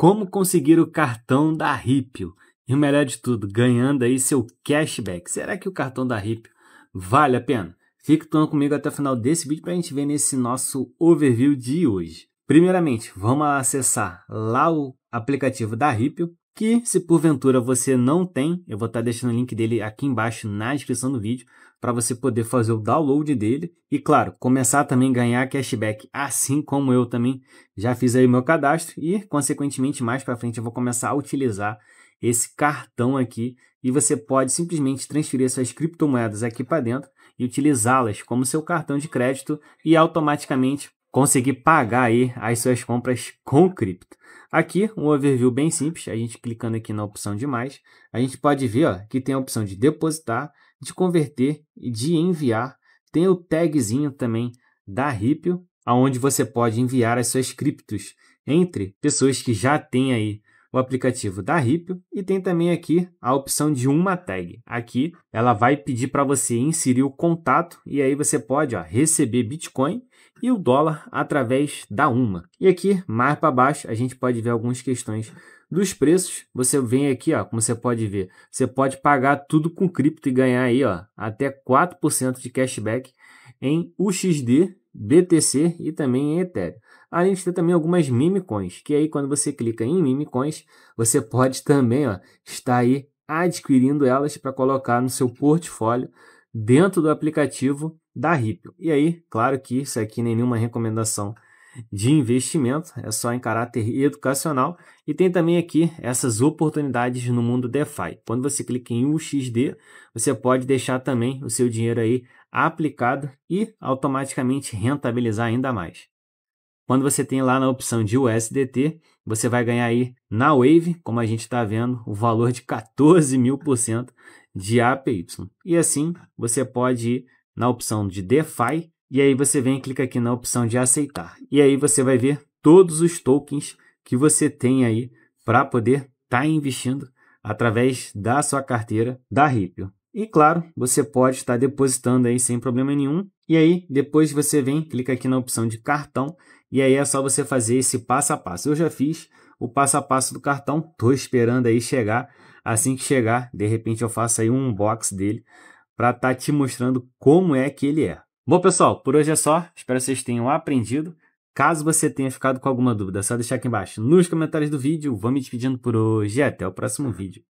Como conseguir o cartão da Ripio? E o melhor de tudo, ganhando aí seu cashback. Será que o cartão da Ripio vale a pena? Fique então comigo até o final desse vídeo para a gente ver nesse nosso overview de hoje. Primeiramente, vamos acessar lá o aplicativo da Ripio que se porventura você não tem, eu vou estar deixando o link dele aqui embaixo na descrição do vídeo para você poder fazer o download dele e claro, começar também a ganhar cashback, assim como eu também já fiz aí o meu cadastro e consequentemente mais para frente eu vou começar a utilizar esse cartão aqui e você pode simplesmente transferir suas criptomoedas aqui para dentro e utilizá-las como seu cartão de crédito e automaticamente conseguir pagar aí as suas compras com cripto. Aqui, um overview bem simples, a gente clicando aqui na opção de mais, a gente pode ver ó, que tem a opção de depositar, de converter e de enviar. Tem o tagzinho também da Ripple, aonde você pode enviar as suas criptos entre pessoas que já têm aí o aplicativo da Ripple e tem também aqui a opção de uma tag. Aqui ela vai pedir para você inserir o contato e aí você pode ó, receber Bitcoin e o dólar através da uma. E aqui mais para baixo a gente pode ver algumas questões dos preços. Você vem aqui, ó, como você pode ver, você pode pagar tudo com cripto e ganhar aí, ó, até 4% de cashback em UXD, BTC e também em Ethereum. A gente tem também algumas mimicons, que aí quando você clica em mimicons, você pode também ó, estar aí adquirindo elas para colocar no seu portfólio dentro do aplicativo da Ripple. E aí, claro que isso aqui nem é nenhuma recomendação de investimento, é só em caráter educacional. E tem também aqui essas oportunidades no mundo DeFi. Quando você clica em UXD, você pode deixar também o seu dinheiro aí aplicado e automaticamente rentabilizar ainda mais. Quando você tem lá na opção de USDT, você vai ganhar aí na Wave, como a gente está vendo, o valor de 14 mil por cento de APY. E assim você pode ir na opção de DeFi e aí você vem e clica aqui na opção de aceitar. E aí você vai ver todos os tokens que você tem aí para poder estar tá investindo através da sua carteira da Ripple. E claro, você pode estar depositando aí sem problema nenhum. E aí, depois você vem, clica aqui na opção de cartão e aí é só você fazer esse passo a passo. Eu já fiz o passo a passo do cartão, estou esperando aí chegar. Assim que chegar, de repente eu faço aí um unbox dele para estar tá te mostrando como é que ele é. Bom, pessoal, por hoje é só. Espero que vocês tenham aprendido. Caso você tenha ficado com alguma dúvida, é só deixar aqui embaixo nos comentários do vídeo. Vou me despedindo por hoje e até o próximo vídeo.